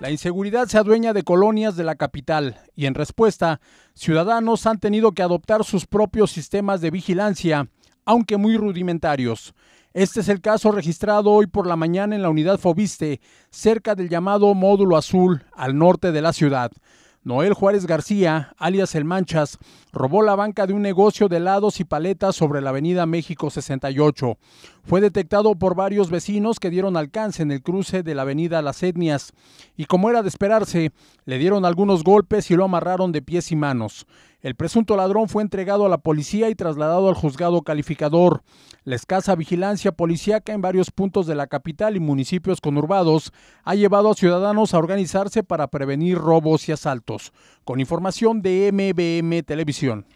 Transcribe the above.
La inseguridad se adueña de colonias de la capital y en respuesta, ciudadanos han tenido que adoptar sus propios sistemas de vigilancia, aunque muy rudimentarios. Este es el caso registrado hoy por la mañana en la unidad Fobiste, cerca del llamado módulo azul, al norte de la ciudad. Noel Juárez García, alias El Manchas, robó la banca de un negocio de helados y paletas sobre la avenida México 68. Fue detectado por varios vecinos que dieron alcance en el cruce de la avenida Las Etnias y como era de esperarse, le dieron algunos golpes y lo amarraron de pies y manos. El presunto ladrón fue entregado a la policía y trasladado al juzgado calificador. La escasa vigilancia policíaca en varios puntos de la capital y municipios conurbados ha llevado a ciudadanos a organizarse para prevenir robos y asaltos. Con información de MBM Televisión.